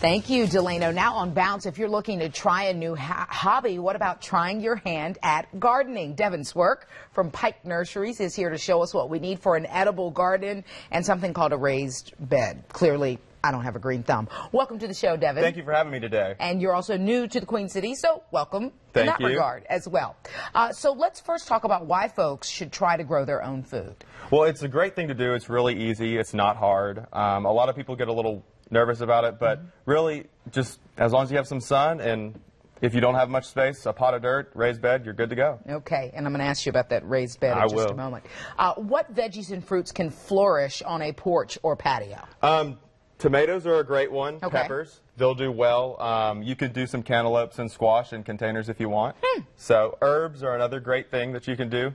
Thank you, Delano. Now on Bounce, if you're looking to try a new hobby, what about trying your hand at gardening? Devin Swerk from Pike Nurseries is here to show us what we need for an edible garden and something called a raised bed. Clearly, I don't have a green thumb. Welcome to the show, Devin. Thank you for having me today. And you're also new to the Queen City, so welcome Thank in that you. regard as well. Uh, so let's first talk about why folks should try to grow their own food. Well, it's a great thing to do. It's really easy. It's not hard. Um, a lot of people get a little nervous about it. But really, just as long as you have some sun and if you don't have much space, a pot of dirt, raised bed, you're good to go. Okay, and I'm going to ask you about that raised bed in just will. a moment. Uh, what veggies and fruits can flourish on a porch or patio? Um, tomatoes are a great one, okay. peppers. They'll do well. Um, you can do some cantaloupes and squash in containers if you want. Hmm. So herbs are another great thing that you can do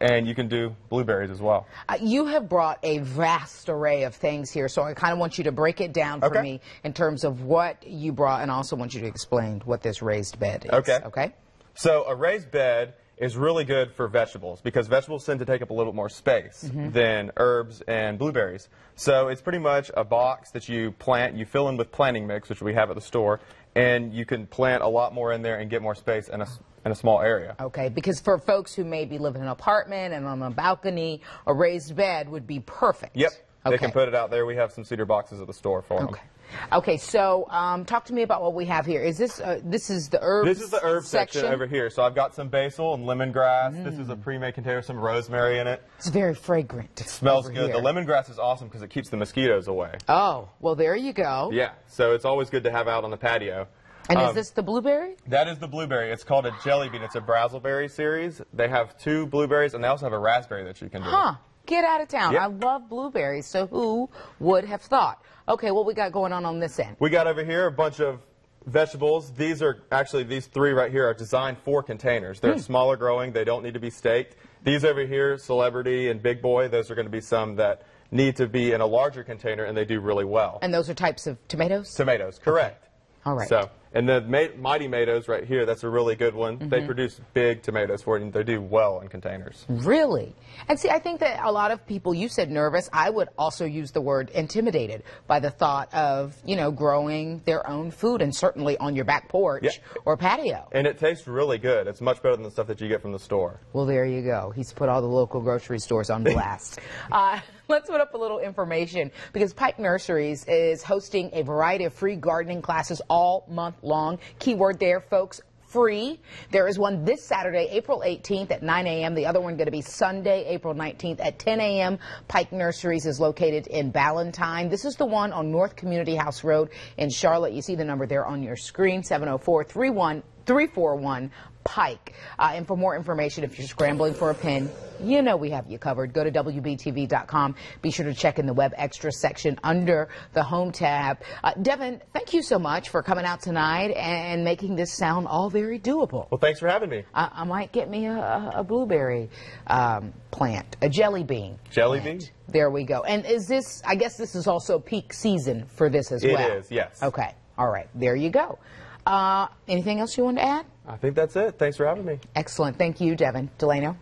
and you can do blueberries as well. Uh, you have brought a vast array of things here, so I kind of want you to break it down for okay. me in terms of what you brought, and also want you to explain what this raised bed is. Okay. Okay. So a raised bed is really good for vegetables because vegetables tend to take up a little bit more space mm -hmm. than herbs and blueberries. So it's pretty much a box that you plant, you fill in with planting mix, which we have at the store, and you can plant a lot more in there and get more space and a in a small area. Okay, because for folks who maybe live in an apartment and on a balcony, a raised bed would be perfect. Yep. Okay. They can put it out there. We have some cedar boxes at the store for them. Okay. Okay, so um, talk to me about what we have here. Is this uh, this is the herb? This is the herb section? section? over here. So I've got some basil and lemongrass. Mm. This is a mm. pre-made container, some rosemary in it. It's very fragrant. It smells good. Here. The lemongrass is awesome because it keeps the mosquitoes away. Oh, well there you go. Yeah, so it's always good to have out on the patio. And um, is this the blueberry? That is the blueberry. It's called a jelly bean. It's a brazzleberry series. They have two blueberries, and they also have a raspberry that you can do. Huh. Get out of town. Yep. I love blueberries, so who would have thought? Okay, what we got going on on this end? We got over here a bunch of vegetables. These are actually, these three right here are designed for containers. They're mm. smaller growing. They don't need to be staked. These over here, celebrity and big boy, those are going to be some that need to be in a larger container, and they do really well. And those are types of tomatoes? Tomatoes, correct. Okay. All right. So. And the Mighty Tomatoes right here, that's a really good one. Mm -hmm. They mm-hmm. produce big tomatoes for it, and they do well in containers. Really? And see, I think that a lot of people, you said nervous, I would also use the word intimidated by the thought of, you know, growing their own food, and certainly on your back porch yeah. or patio. And it tastes really good. It's much better than the stuff that you get from the store. Well, there you go. He's put all the local grocery stores on blast. uh, let's put up a little information because Pike Nurseries is hosting a variety of free gardening classes all month long. Keyword there, folks, free. There is one this Saturday, April 18th at 9 a.m. The other one going to be Sunday, April 19th at 10 a.m. Pike Nurseries is located in Ballantyne. This is the one on North Community House Road in Charlotte. You see the number there on your screen, 704 31 341 Pike. Uh, and for more information, if you're scrambling for a pin, you know we have you covered. Go to WBTV.com. Be sure to check in the Web Extra section under the Home tab. Uh, Devin, thank you so much for coming out tonight and making this sound all very doable. Well, thanks for having me. I, I might get me a, a blueberry um, plant, a jelly bean. Jelly bean? There we go. And is this, I guess this is also peak season for this as it well? It is, yes. Okay. All right. There you go. Uh, anything else you want to add? I think that's it. Thanks for having me. Excellent. Thank you, Devin. Delano?